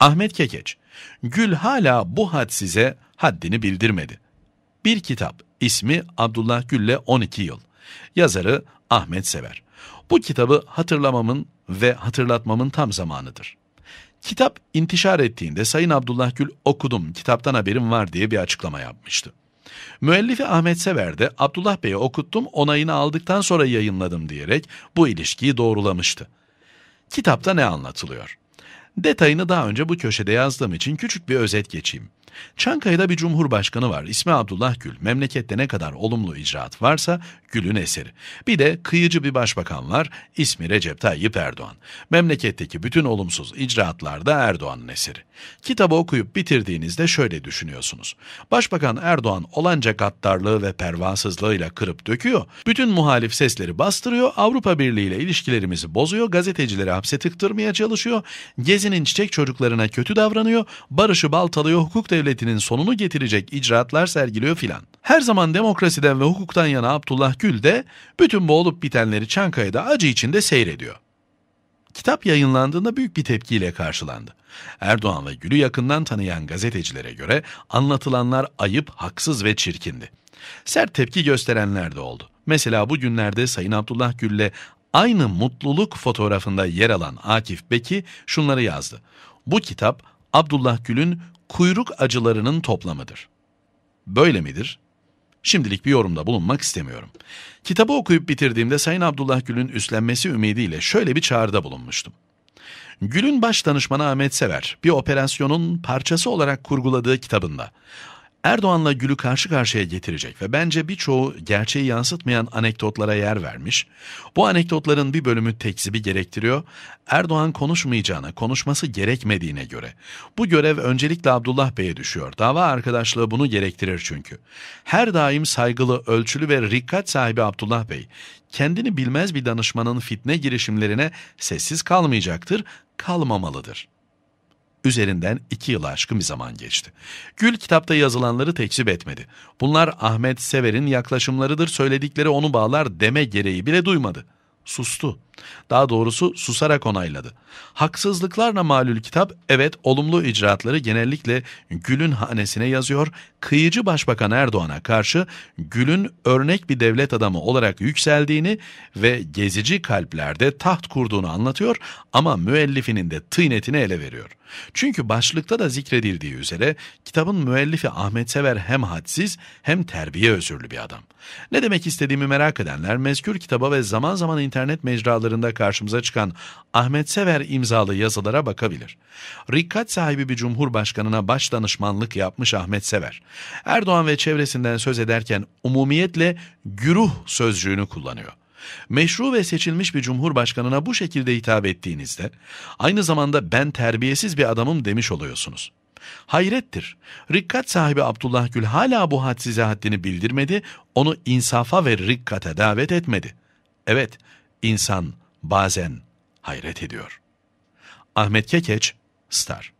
Ahmet Kekeç, Gül hala bu had size haddini bildirmedi. Bir kitap, ismi Abdullah Gül'le 12 yıl. Yazarı Ahmet Sever. Bu kitabı hatırlamamın ve hatırlatmamın tam zamanıdır. Kitap intişar ettiğinde Sayın Abdullah Gül okudum, kitaptan haberim var diye bir açıklama yapmıştı. Müellifi Ahmet Sever de Abdullah Bey'e okuttum, onayını aldıktan sonra yayınladım diyerek bu ilişkiyi doğrulamıştı. Kitapta ne anlatılıyor? Detayını daha önce bu köşede yazdığım için küçük bir özet geçeyim. Çankaya'da bir cumhurbaşkanı var. İsmi Abdullah Gül. Memlekette ne kadar olumlu icraat varsa Gül'ün eseri. Bir de kıyıcı bir başbakan var. İsmi Recep Tayyip Erdoğan. Memleketteki bütün olumsuz icraatlar da Erdoğan'ın eseri. Kitabı okuyup bitirdiğinizde şöyle düşünüyorsunuz. Başbakan Erdoğan olanca gaddarlığı ve pervasızlığıyla kırıp döküyor. Bütün muhalif sesleri bastırıyor. Avrupa Birliği ile ilişkilerimizi bozuyor. Gazetecileri hapse tıktırmaya çalışıyor. Gezi'nin çiçek çocuklarına kötü davranıyor. Barış'ı baltalıyor. Hukuk devleti devletinin sonunu getirecek icraatlar sergiliyor filan. Her zaman demokrasiden ve hukuktan yana Abdullah Gül de bütün bu olup bitenleri Çankaya'da acı içinde seyrediyor. Kitap yayınlandığında büyük bir tepkiyle karşılandı. Erdoğan ve Gül'ü yakından tanıyan gazetecilere göre anlatılanlar ayıp, haksız ve çirkindi. Sert tepki gösterenler de oldu. Mesela bu günlerde Sayın Abdullah Gül'le aynı mutluluk fotoğrafında yer alan Akif Beki şunları yazdı. Bu kitap Abdullah Gül'ün kuyruk acılarının toplamıdır. Böyle midir? Şimdilik bir yorumda bulunmak istemiyorum. Kitabı okuyup bitirdiğimde Sayın Abdullah Gül'ün üstlenmesi ümidiyle şöyle bir çağrıda bulunmuştum. Gül'ün baş danışmanı Ahmet Sever, bir operasyonun parçası olarak kurguladığı kitabında Erdoğan'la Gül'ü karşı karşıya getirecek ve bence birçoğu gerçeği yansıtmayan anekdotlara yer vermiş. Bu anekdotların bir bölümü tekzibi gerektiriyor. Erdoğan konuşmayacağına, konuşması gerekmediğine göre. Bu görev öncelikle Abdullah Bey'e düşüyor. Dava arkadaşlığı bunu gerektirir çünkü. Her daim saygılı, ölçülü ve rikkat sahibi Abdullah Bey, kendini bilmez bir danışmanın fitne girişimlerine sessiz kalmayacaktır, kalmamalıdır. Üzerinden iki yıl aşkın bir zaman geçti. Gül kitapta yazılanları tekzip etmedi. Bunlar Ahmet Sever'in yaklaşımlarıdır, söyledikleri onu bağlar deme gereği bile duymadı. Sustu. Daha doğrusu susarak onayladı. Haksızlıklarla malül kitap evet olumlu icraatları genellikle Gül'ün hanesine yazıyor. Kıyıcı Başbakan Erdoğan'a karşı Gül'ün örnek bir devlet adamı olarak yükseldiğini ve gezici kalplerde taht kurduğunu anlatıyor ama müellifinin de tıynetini ele veriyor. Çünkü başlıkta da zikredildiği üzere kitabın müellifi Ahmet Sever hem hadsiz hem terbiye özürlü bir adam. Ne demek istediğimi merak edenler mezkür kitaba ve zaman zaman internet mecraları sayfalarında karşımıza çıkan Ahmet Sever imzalı yazılara bakabilir. Rikkat sahibi bir cumhurbaşkanına baş danışmanlık yapmış Ahmet Sever. Erdoğan ve çevresinden söz ederken umumiyetle güruh sözcüğünü kullanıyor. Meşru ve seçilmiş bir cumhurbaşkanına bu şekilde hitap ettiğinizde aynı zamanda ben terbiyesiz bir adamım demiş oluyorsunuz. Hayrettir. Rikkat sahibi Abdullah Gül hala bu had size haddini bildirmedi, onu insafa ve rikkate davet etmedi. Evet, insan bazen hayret ediyor. Ahmet Kekeç, Star